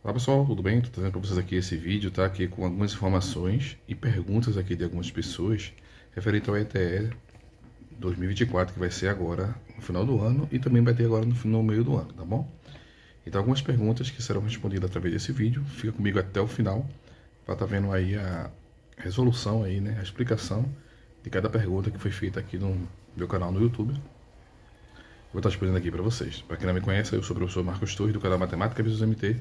Olá pessoal, tudo bem? Estou trazendo para vocês aqui esse vídeo, tá? Aqui com algumas informações e perguntas aqui de algumas pessoas referente ao ETE 2024, que vai ser agora no final do ano e também vai ter agora no, no meio do ano, tá bom? Então algumas perguntas que serão respondidas através desse vídeo, fica comigo até o final, para estar tá vendo aí a resolução aí, né? A explicação de cada pergunta que foi feita aqui no meu canal no YouTube, vou tá estar respondendo aqui para vocês. Para quem não me conhece, eu sou o professor Marcos Torres, do canal Matemática Visual MT,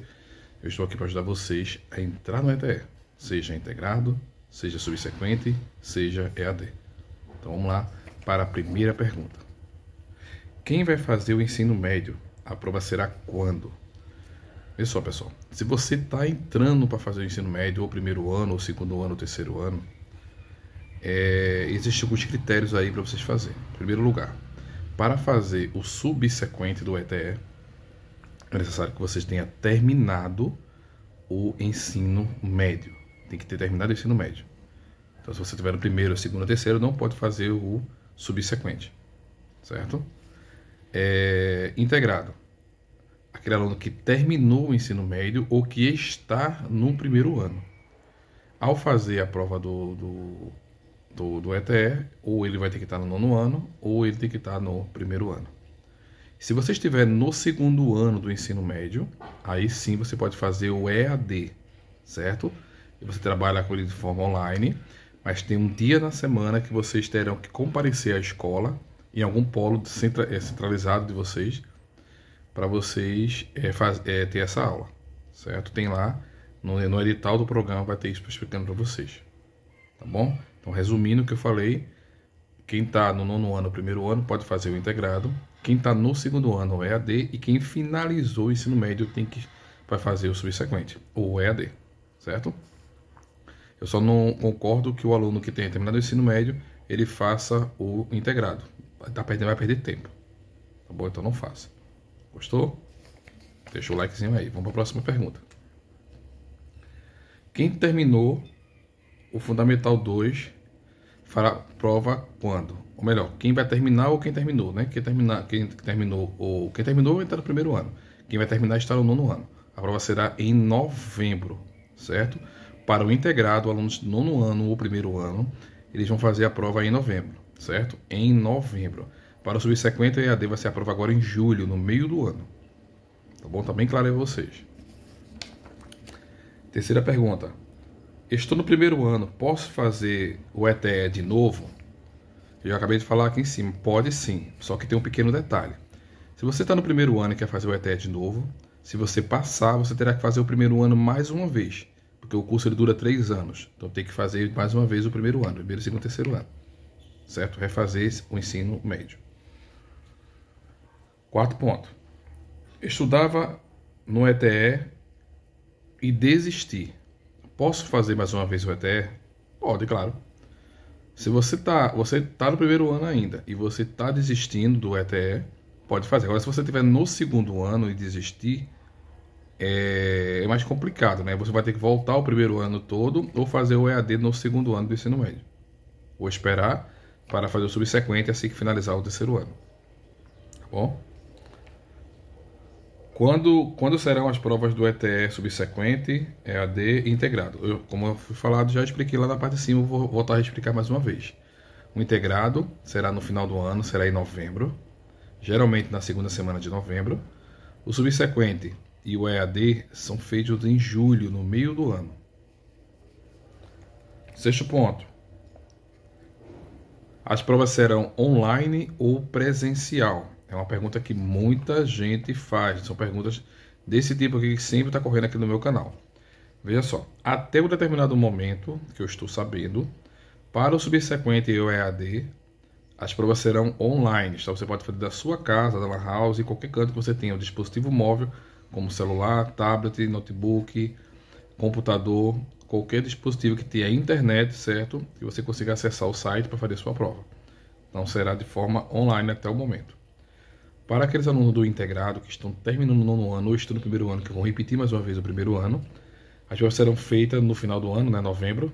eu estou aqui para ajudar vocês a entrar no ETE, seja integrado, seja subsequente, seja EAD. Então vamos lá para a primeira pergunta. Quem vai fazer o ensino médio? A prova será quando? Vê só, pessoal. Se você está entrando para fazer o ensino médio, ou primeiro ano, ou segundo ano, ou terceiro ano, é, existem alguns critérios aí para vocês fazerem. Em primeiro lugar, para fazer o subsequente do ETE, é necessário que vocês tenham terminado o ensino médio. Tem que ter terminado o ensino médio. Então, se você tiver no primeiro, segundo, terceiro, não pode fazer o subsequente, certo? É, integrado. Aquele aluno que terminou o ensino médio ou que está no primeiro ano. Ao fazer a prova do, do, do, do ETE, ou ele vai ter que estar no nono ano, ou ele tem que estar no primeiro ano. Se você estiver no segundo ano do ensino médio, aí sim você pode fazer o EAD, certo? E você trabalha com ele de forma online, mas tem um dia na semana que vocês terão que comparecer à escola, em algum polo eh, centralizado de vocês, para vocês é, faz, é, ter essa aula, certo? Tem lá, no, no edital do programa vai ter isso explicando para vocês, tá bom? Então, resumindo o que eu falei, quem está no nono ano, primeiro ano, pode fazer o integrado, quem está no segundo ano o é EAD e quem finalizou o ensino médio tem que vai fazer o subsequente, ou EAD, certo? Eu só não concordo que o aluno que tenha terminado o ensino médio ele faça o integrado. Tá perdendo, vai perder tempo. Tá bom? Então não faça. Gostou? Deixa o likezinho aí. Vamos para a próxima pergunta. Quem terminou o Fundamental 2 fará prova quando? Ou melhor, quem vai terminar ou quem terminou, né? Quem, terminar, quem terminou ou quem terminou vai estar no primeiro ano. Quem vai terminar está no nono ano. A prova será em novembro, certo? Para o integrado, alunos do nono ano ou primeiro ano, eles vão fazer a prova em novembro, certo? Em novembro. Para o subsequente, a EAD vai ser a prova agora em julho, no meio do ano. Tá bom? Tá bem claro aí vocês. Terceira pergunta. Estou no primeiro ano, posso fazer o ETE de novo? Eu acabei de falar aqui em cima, pode sim, só que tem um pequeno detalhe. Se você está no primeiro ano e quer fazer o ETE de novo, se você passar, você terá que fazer o primeiro ano mais uma vez, porque o curso ele dura três anos, então tem que fazer mais uma vez o primeiro ano, primeiro, segundo, terceiro ano, certo? Refazer o ensino médio. Quarto ponto. Estudava no ETE e desisti. Posso fazer mais uma vez o ETE? Pode, claro. Se você está você tá no primeiro ano ainda e você está desistindo do ETE, pode fazer. Agora, se você estiver no segundo ano e desistir, é, é, mais complicado, né? Você vai ter que voltar o primeiro ano todo ou fazer o EAD no segundo ano do ensino médio. Ou esperar para fazer o subsequente assim que finalizar o terceiro ano. Tá bom? Quando, quando serão as provas do ETE subsequente, EAD integrado? Eu, como eu fui falado, já expliquei lá na parte de cima, vou voltar a explicar mais uma vez. O integrado será no final do ano, será em novembro, geralmente na segunda semana de novembro. O subsequente e o EAD são feitos em julho, no meio do ano. Sexto ponto. As provas serão online ou presencial. É uma pergunta que muita gente faz. São perguntas desse tipo aqui que sempre está correndo aqui no meu canal. Veja só, até um determinado momento que eu estou sabendo, para o subsequente EAD, as provas serão online. Então você pode fazer da sua casa, da sua house, em qualquer canto que você tenha um dispositivo móvel, como celular, tablet, notebook, computador, qualquer dispositivo que tenha internet, certo? Que você consiga acessar o site para fazer sua prova. Então será de forma online até o momento. Para aqueles alunos do integrado que estão terminando o nono ano ou estão no primeiro ano, que vão repetir mais uma vez o primeiro ano, as provas serão feitas no final do ano, né, novembro,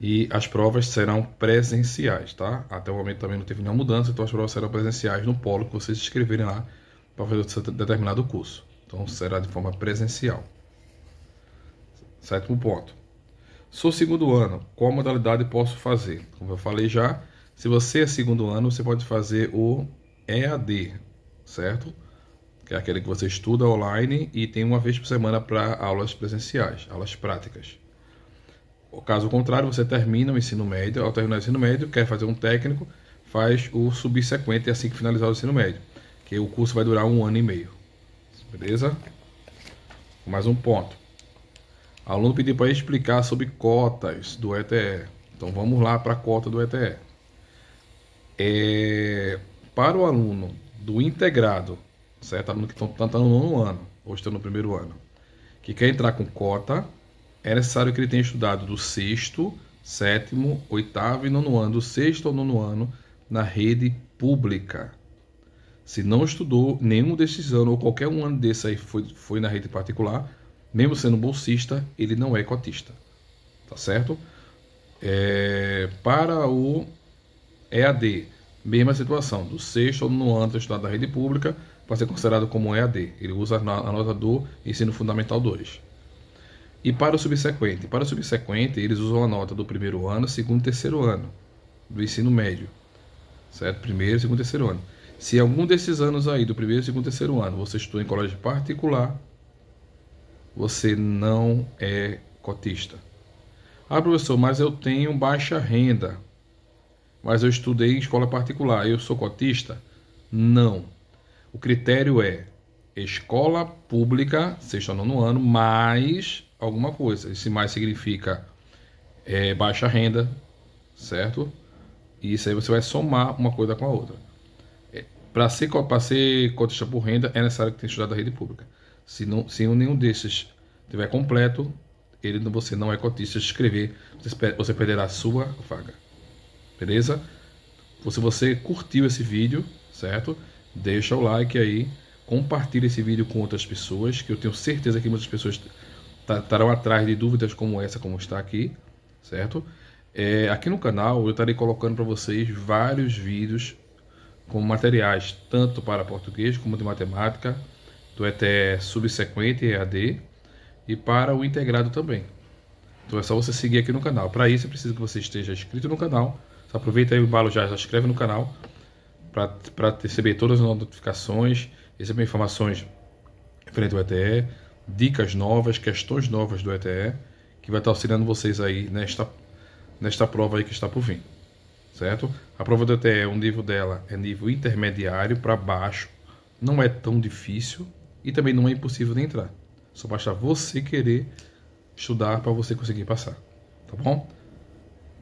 e as provas serão presenciais, tá? Até o momento também não teve nenhuma mudança, então as provas serão presenciais no polo que vocês escreverem lá para fazer determinado curso. Então será de forma presencial. Sétimo ponto. Sou segundo ano, qual modalidade posso fazer? Como eu falei já, se você é segundo ano, você pode fazer o EAD, certo? Que é aquele que você estuda online e tem uma vez por semana para aulas presenciais, aulas práticas. O caso contrário, você termina o ensino médio, ao terminar o ensino médio, quer fazer um técnico, faz o subsequente assim que finalizar o ensino médio, que o curso vai durar um ano e meio. Beleza? Mais um ponto. O aluno pediu para explicar sobre cotas do ETE. Então vamos lá para a cota do ETE é, para o aluno do integrado, certo? Aluno que está no nono ano, ou está no primeiro ano, que quer entrar com cota, é necessário que ele tenha estudado do sexto, sétimo, oitavo e nono ano, do sexto ao nono ano, na rede pública. Se não estudou nenhum desses anos, ou qualquer um ano desse aí foi, foi na rede particular, mesmo sendo bolsista, ele não é cotista. Tá certo? É, para o EAD, mesma situação, do sexto ou no ano do estudado da rede pública, para ser considerado como EAD. Ele usa a nota do ensino fundamental 2. E para o subsequente? Para o subsequente, eles usam a nota do primeiro ano, segundo e terceiro ano, do ensino médio. Certo? Primeiro, segundo e terceiro ano. Se algum desses anos aí, do primeiro, segundo e terceiro ano, você estuda em colégio particular, você não é cotista. Ah, professor, mas eu tenho baixa renda mas eu estudei em escola particular. Eu sou cotista? Não. O critério é escola pública, sexto ou nono ano, mais alguma coisa. Esse mais significa é, baixa renda, certo? E isso aí você vai somar uma coisa com a outra. É, Para ser, ser cotista por renda, é necessário que tenha estudado a rede pública. Se, não, se nenhum desses tiver completo, ele, você não é cotista. Se escrever, você, você perderá a sua vaga. Beleza? Então, se você curtiu esse vídeo, certo? Deixa o like aí, compartilha esse vídeo com outras pessoas, que eu tenho certeza que muitas pessoas estarão atrás de dúvidas como essa, como está aqui, certo? É, aqui no canal eu estarei colocando para vocês vários vídeos com materiais, tanto para português como de matemática, do ETE subsequente, EAD, e para o integrado também. Então é só você seguir aqui no canal. Para isso é preciso que você esteja inscrito no canal, Aproveita aí o embalo já, já inscreve no canal para receber todas as notificações, receber informações referente ao ETE, dicas novas, questões novas do ETE, que vai estar auxiliando vocês aí nesta, nesta prova aí que está por vir. Certo? A prova do ETE, o nível dela é nível intermediário para baixo, não é tão difícil e também não é impossível de entrar. Só basta você querer estudar para você conseguir passar. Tá bom?